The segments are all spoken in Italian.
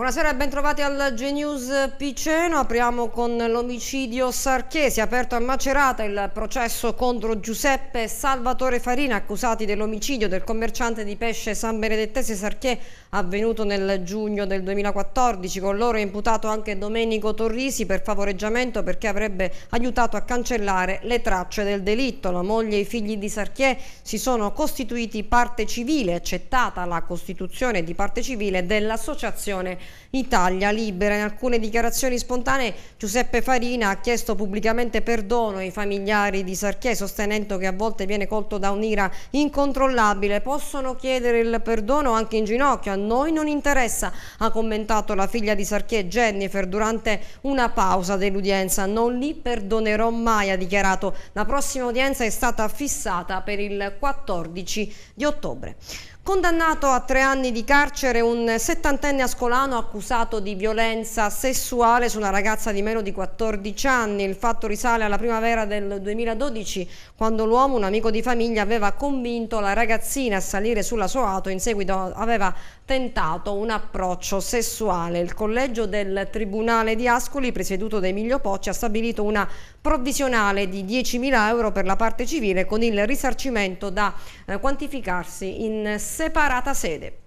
Buonasera e bentrovati al Genius Piceno. Apriamo con l'omicidio Sarchesi. Aperto a Macerata il processo contro Giuseppe Salvatore Farina, accusati dell'omicidio del commerciante di pesce San Benedettese Sarchè, avvenuto nel giugno del 2014. Con loro è imputato anche Domenico Torrisi per favoreggiamento perché avrebbe aiutato a cancellare le tracce del delitto. La moglie e i figli di Sarchè si sono costituiti parte civile, accettata la costituzione di parte civile dell'associazione Italia Libera. In alcune dichiarazioni spontanee Giuseppe Farina ha chiesto pubblicamente perdono ai familiari di Sarchie sostenendo che a volte viene colto da un'ira incontrollabile. Possono chiedere il perdono anche in ginocchio, a noi non interessa, ha commentato la figlia di Sarchie Jennifer durante una pausa dell'udienza. Non li perdonerò mai, ha dichiarato. La prossima udienza è stata fissata per il 14 di ottobre. Condannato a tre anni di carcere un settantenne ascolano accusato di violenza sessuale su una ragazza di meno di 14 anni. Il fatto risale alla primavera del 2012 quando l'uomo, un amico di famiglia, aveva convinto la ragazzina a salire sulla sua auto e in seguito aveva tentato un approccio sessuale. Il collegio del Tribunale di Ascoli, presieduto da Emilio Pocci, ha stabilito una provvisionale di 10.000 euro per la parte civile con il risarcimento da eh, quantificarsi in 6 separata sede.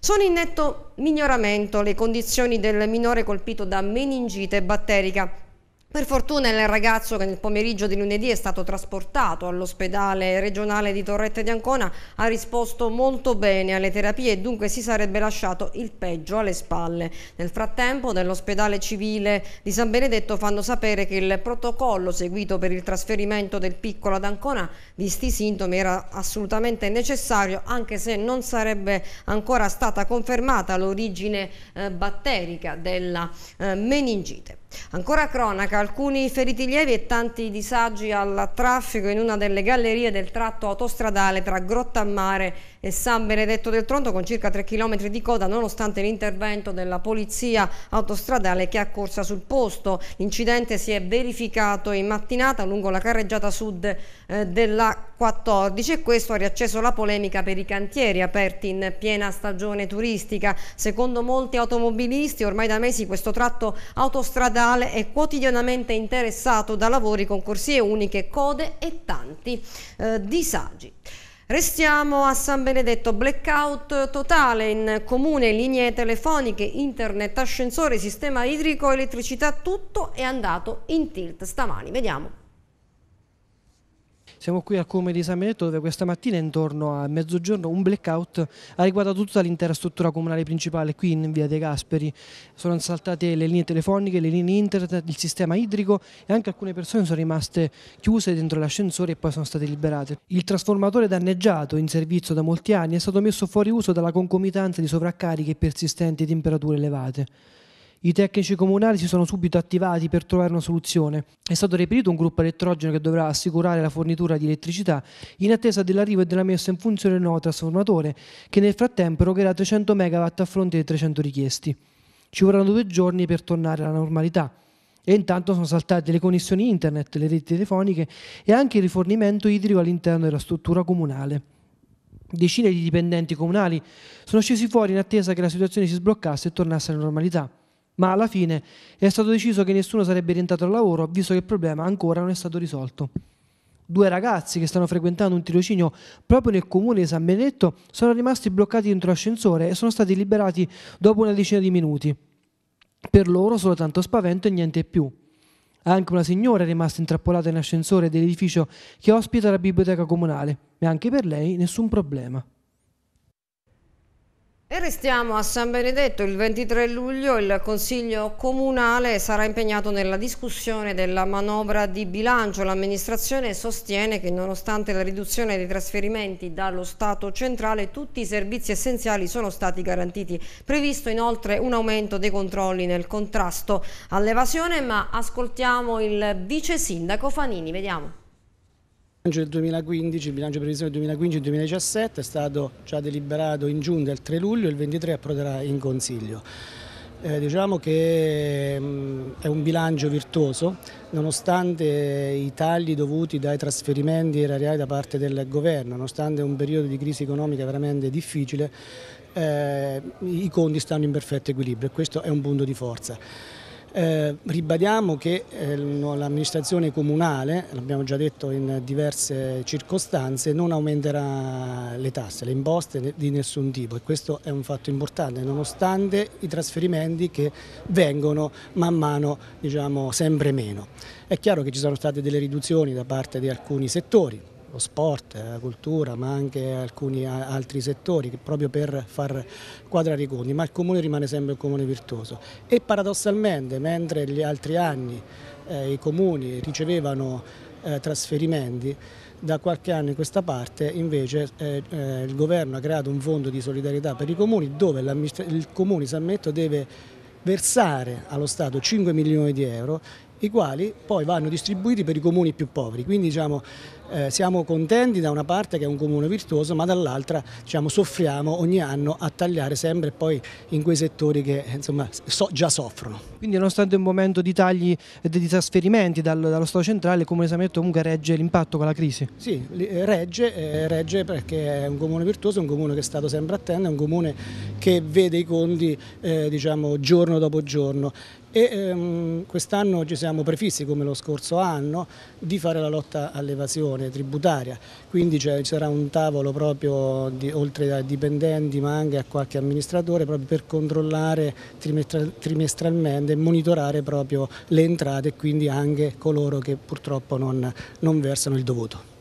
Sono in netto miglioramento le condizioni del minore colpito da meningite batterica per fortuna il ragazzo che nel pomeriggio di lunedì è stato trasportato all'ospedale regionale di Torrette di Ancona ha risposto molto bene alle terapie e dunque si sarebbe lasciato il peggio alle spalle. Nel frattempo nell'ospedale civile di San Benedetto fanno sapere che il protocollo seguito per il trasferimento del piccolo ad Ancona, visti i sintomi, era assolutamente necessario anche se non sarebbe ancora stata confermata l'origine eh, batterica della eh, meningite. Ancora cronaca, alcuni feriti lievi e tanti disagi al traffico in una delle gallerie del tratto autostradale tra Grottammare e San Benedetto del Tronto con circa 3 km di coda nonostante l'intervento della polizia autostradale che è accorsa sul posto. L'incidente si è verificato in mattinata lungo la carreggiata sud eh, della 14 e questo ha riacceso la polemica per i cantieri aperti in piena stagione turistica. Secondo molti automobilisti ormai da mesi questo tratto autostradale stradale è quotidianamente interessato da lavori con corsie uniche, code e tanti eh, disagi. Restiamo a San Benedetto, blackout totale in comune, linee telefoniche, internet, ascensore, sistema idrico, elettricità, tutto è andato in tilt stamani. Vediamo. Siamo qui al Comune di San Benedetto dove questa mattina intorno a mezzogiorno un blackout ha riguardato tutta l'intera struttura comunale principale qui in via De Gasperi. Sono saltate le linee telefoniche, le linee internet, il sistema idrico e anche alcune persone sono rimaste chiuse dentro l'ascensore e poi sono state liberate. Il trasformatore danneggiato in servizio da molti anni è stato messo fuori uso dalla concomitanza di sovraccariche persistenti e temperature elevate. I tecnici comunali si sono subito attivati per trovare una soluzione. È stato reperito un gruppo elettrogeno che dovrà assicurare la fornitura di elettricità in attesa dell'arrivo e della messa in funzione del nuovo trasformatore, che nel frattempo erogherà 300 MW a fronte dei 300 richiesti. Ci vorranno due giorni per tornare alla normalità. E intanto sono saltate le connessioni internet, le reti telefoniche e anche il rifornimento idrico all'interno della struttura comunale. Decine di dipendenti comunali sono scesi fuori in attesa che la situazione si sbloccasse e tornasse alla normalità ma alla fine è stato deciso che nessuno sarebbe rientrato al lavoro, visto che il problema ancora non è stato risolto. Due ragazzi che stanno frequentando un tirocinio proprio nel comune di San Benedetto sono rimasti bloccati dentro l'ascensore e sono stati liberati dopo una decina di minuti. Per loro solo tanto spavento e niente più. Anche una signora è rimasta intrappolata in ascensore dell'edificio che ospita la biblioteca comunale, e anche per lei nessun problema. E restiamo a San Benedetto, il 23 luglio il Consiglio Comunale sarà impegnato nella discussione della manovra di bilancio. L'amministrazione sostiene che nonostante la riduzione dei trasferimenti dallo Stato centrale tutti i servizi essenziali sono stati garantiti. Previsto inoltre un aumento dei controlli nel contrasto all'evasione ma ascoltiamo il vice sindaco Fanini, vediamo bilancio del 2015, il bilancio previsione 2015-2017 è stato già deliberato in giunta il 3 luglio e il 23 approderà in Consiglio. Eh, diciamo che mh, è un bilancio virtuoso, nonostante i tagli dovuti dai trasferimenti erariali da parte del governo, nonostante un periodo di crisi economica veramente difficile, eh, i conti stanno in perfetto equilibrio e questo è un punto di forza. Eh, ribadiamo che eh, l'amministrazione comunale, l'abbiamo già detto in diverse circostanze, non aumenterà le tasse, le imposte di nessun tipo e questo è un fatto importante nonostante i trasferimenti che vengono man mano diciamo, sempre meno. È chiaro che ci sono state delle riduzioni da parte di alcuni settori, lo sport, la cultura, ma anche alcuni altri settori, proprio per far quadrare i conti, ma il comune rimane sempre un comune virtuoso. E paradossalmente, mentre gli altri anni eh, i comuni ricevevano eh, trasferimenti, da qualche anno in questa parte invece eh, eh, il governo ha creato un fondo di solidarietà per i comuni dove il comune si Metto deve versare allo Stato 5 milioni di euro i quali poi vanno distribuiti per i comuni più poveri. Quindi diciamo, eh, siamo contenti da una parte che è un comune virtuoso, ma dall'altra diciamo, soffriamo ogni anno a tagliare sempre poi in quei settori che insomma, so, già soffrono. Quindi nonostante un momento di tagli e di trasferimenti dal, dallo Stato centrale, il Comune di Sametto comunque regge l'impatto con la crisi? Sì, eh, regge, eh, regge, perché è un comune virtuoso, è un comune che è stato sempre attento, è un comune che vede i conti eh, diciamo, giorno dopo giorno e ehm, quest'anno ci siamo prefissi, come lo scorso anno, di fare la lotta all'evasione tributaria, quindi ci sarà un tavolo proprio di, oltre ai dipendenti ma anche a qualche amministratore proprio per controllare trimestralmente e monitorare proprio le entrate e quindi anche coloro che purtroppo non, non versano il dovuto.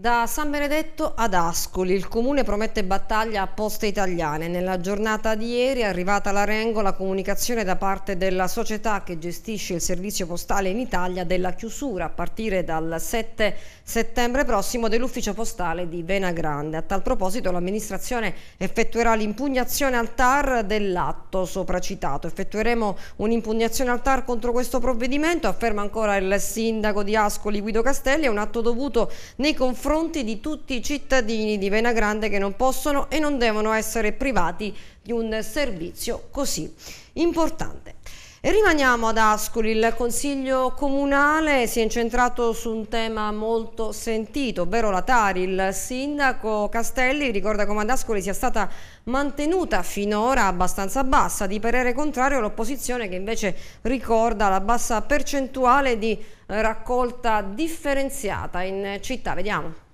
Da San Benedetto ad Ascoli il comune promette battaglia a poste italiane. Nella giornata di ieri è arrivata alla Rengo la comunicazione da parte della società che gestisce il servizio postale in Italia della chiusura a partire dal 7 settembre prossimo dell'ufficio postale di Vena Grande. A tal proposito l'amministrazione effettuerà l'impugnazione al TAR dell'atto sopracitato. Effettueremo un'impugnazione al TAR contro questo provvedimento, afferma ancora il sindaco di Ascoli Guido Castelli, è un atto dovuto nei confronti confronti di tutti i cittadini di Vena Grande che non possono e non devono essere privati di un servizio così importante. E rimaniamo ad Ascoli, il Consiglio Comunale si è incentrato su un tema molto sentito, ovvero la Tari. Il sindaco Castelli ricorda come ad Ascoli sia stata mantenuta finora abbastanza bassa, di parere contrario l'opposizione che invece ricorda la bassa percentuale di eh, raccolta differenziata in città. Vediamo.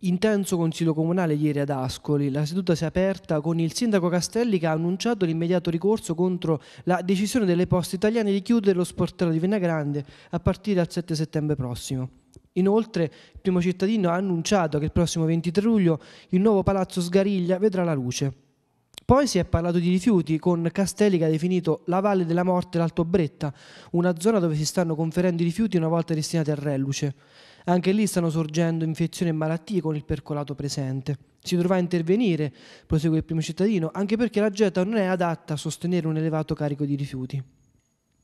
Intenso consiglio comunale ieri ad Ascoli, la seduta si è aperta con il sindaco Castelli che ha annunciato l'immediato ricorso contro la decisione delle poste italiane di chiudere lo sportello di Grande a partire dal 7 settembre prossimo. Inoltre, il primo cittadino ha annunciato che il prossimo 23 luglio il nuovo palazzo Sgariglia vedrà la luce. Poi si è parlato di rifiuti, con Castelli che ha definito la Valle della Morte l'Altobretta, una zona dove si stanno conferendo i rifiuti una volta destinati al reluce. Anche lì stanno sorgendo infezioni e malattie con il percolato presente. Si dovrà intervenire, prosegue il primo cittadino, anche perché la getta non è adatta a sostenere un elevato carico di rifiuti.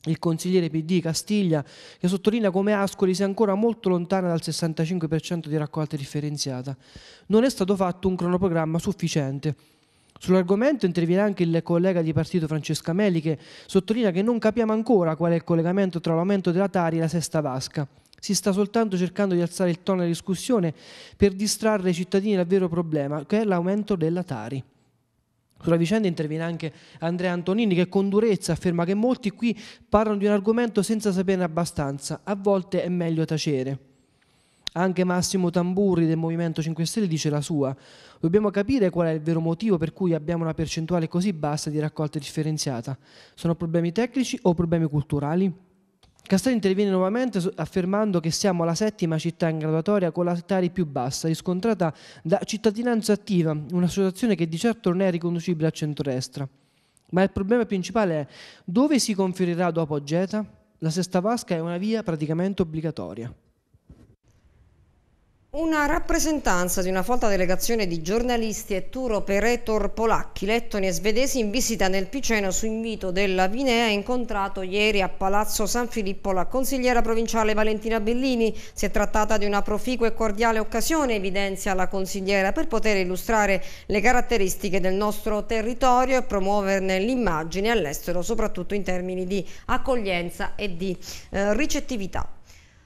Il consigliere PD Castiglia, che sottolinea come Ascoli sia ancora molto lontana dal 65% di raccolta differenziata, non è stato fatto un cronoprogramma sufficiente. Sull'argomento interviene anche il collega di partito Francesca Meli che sottolinea che non capiamo ancora qual è il collegamento tra l'aumento della Tari e la sesta vasca si sta soltanto cercando di alzare il tono della discussione per distrarre i cittadini dal vero problema, che è l'aumento della Tari. Sulla vicenda interviene anche Andrea Antonini che con durezza afferma che molti qui parlano di un argomento senza saperne abbastanza, a volte è meglio tacere. Anche Massimo Tamburri del Movimento 5 Stelle dice la sua. Dobbiamo capire qual è il vero motivo per cui abbiamo una percentuale così bassa di raccolta differenziata. Sono problemi tecnici o problemi culturali? Castello interviene nuovamente affermando che siamo la settima città in graduatoria con la tari più bassa, riscontrata da Cittadinanza Attiva, un'associazione che di certo non è riconducibile a centrodestra. Ma il problema principale è dove si conferirà dopo Geta? La Sesta Vasca è una via praticamente obbligatoria. Una rappresentanza di una folta delegazione di giornalisti e tour operator polacchi, lettoni e svedesi in visita nel Piceno su invito della Vinea ha incontrato ieri a Palazzo San Filippo la consigliera provinciale Valentina Bellini. Si è trattata di una proficua e cordiale occasione, evidenzia la consigliera, per poter illustrare le caratteristiche del nostro territorio e promuoverne l'immagine all'estero, soprattutto in termini di accoglienza e di eh, ricettività.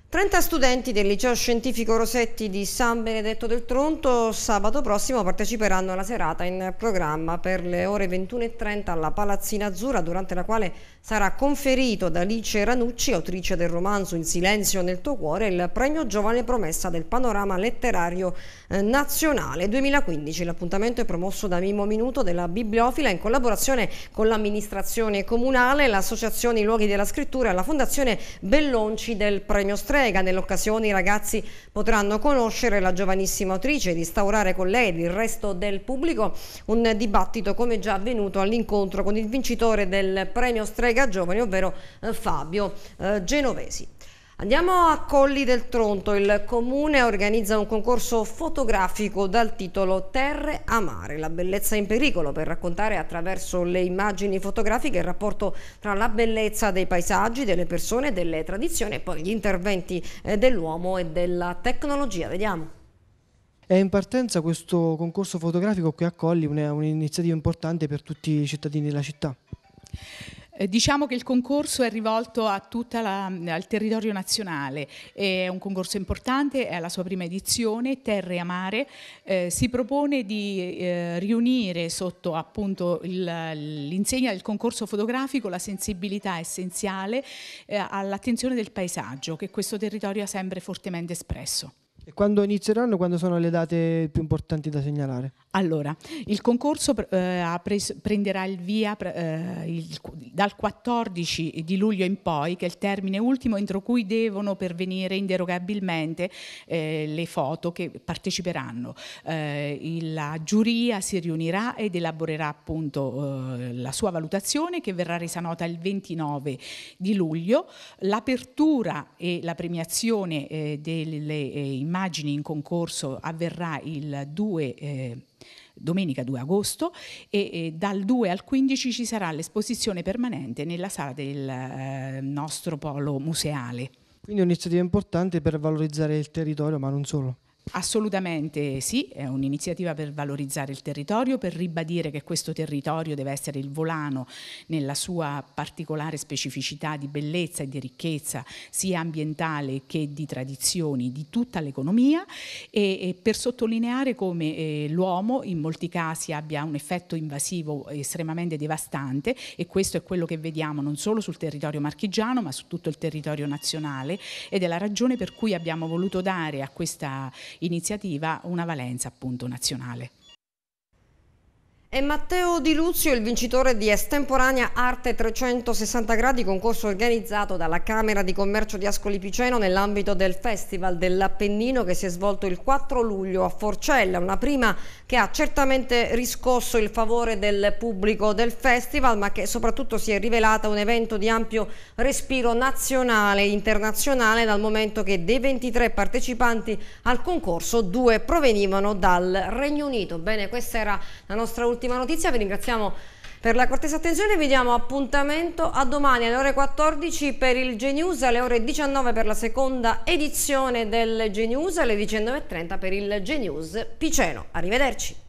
30 studenti del liceo scientifico Rosetti di San Benedetto del Tronto sabato prossimo parteciperanno alla serata in programma per le ore 21.30 alla Palazzina Azzurra durante la quale sarà conferito da Alice Ranucci, autrice del romanzo In silenzio nel tuo cuore, il premio Giovane Promessa del panorama letterario eh, nazionale. 2015 l'appuntamento è promosso da Mimmo Minuto della Bibliofila in collaborazione con l'amministrazione comunale, l'associazione I Luoghi della Scrittura e la fondazione Bellonci del Premio Strega. Nell'occasione i ragazzi potranno conoscere la giovanissima autrice e instaurare con lei ed il resto del pubblico un dibattito come già avvenuto all'incontro con il vincitore del Premio Strega Giovani, ovvero eh, Fabio eh, Genovesi. Andiamo a Colli del Tronto. Il comune organizza un concorso fotografico dal titolo Terre a mare, la bellezza in pericolo, per raccontare attraverso le immagini fotografiche il rapporto tra la bellezza dei paesaggi, delle persone, delle tradizioni e poi gli interventi eh, dell'uomo e della tecnologia. Vediamo. È in partenza questo concorso fotografico qui a Colli, un'iniziativa importante per tutti i cittadini della città. Eh, diciamo che il concorso è rivolto a tutta la, al territorio nazionale, è un concorso importante, è la sua prima edizione, Terre Amare, eh, si propone di eh, riunire sotto appunto l'insegna del concorso fotografico la sensibilità essenziale eh, all'attenzione del paesaggio che questo territorio ha sempre fortemente espresso. E quando inizieranno, quando sono le date più importanti da segnalare? Allora, il concorso eh, pres- prenderà il via eh, il, dal 14 di luglio in poi, che è il termine ultimo entro cui devono pervenire inderogabilmente eh, le foto che parteciperanno. Eh, la giuria si riunirà ed elaborerà appunto eh, la sua valutazione che verrà resa nota il 29 di luglio. L'apertura e la premiazione eh, delle immagini in concorso avverrà il 2 eh, domenica 2 agosto e, e dal 2 al 15 ci sarà l'esposizione permanente nella sala del eh, nostro polo museale. Quindi un'iniziativa importante per valorizzare il territorio, ma non solo. Assolutamente sì, è un'iniziativa per valorizzare il territorio, per ribadire che questo territorio deve essere il volano nella sua particolare specificità di bellezza e di ricchezza sia ambientale che di tradizioni di tutta l'economia e, e, per sottolineare come eh, l'uomo in molti casi abbia un effetto invasivo estremamente devastante e questo è quello che vediamo non solo sul territorio marchigiano ma su tutto il territorio nazionale ed è la ragione per cui abbiamo voluto dare a questa iniziativa una valenza appunto nazionale. È Matteo Di Luzio il vincitore di Estemporanea Arte 360 gradi, concorso organizzato dalla Camera di Commercio di Ascoli Piceno nell'ambito del Festival dell'Appennino che si è svolto il 4 luglio a Forcella, una prima che ha certamente riscosso il favore del pubblico del festival, ma che soprattutto si è rivelata un evento di ampio respiro nazionale e internazionale dal momento che dei 23 partecipanti al concorso due provenivano dal Regno Unito. Bene, questa era la nostra ultima Ultima Notizia, vi ringraziamo per la cortesa attenzione vi diamo appuntamento a domani alle ore 14 per il Genius, alle ore 19 per la seconda edizione del Genius, alle 19.30 per il Genius Piceno. Arrivederci.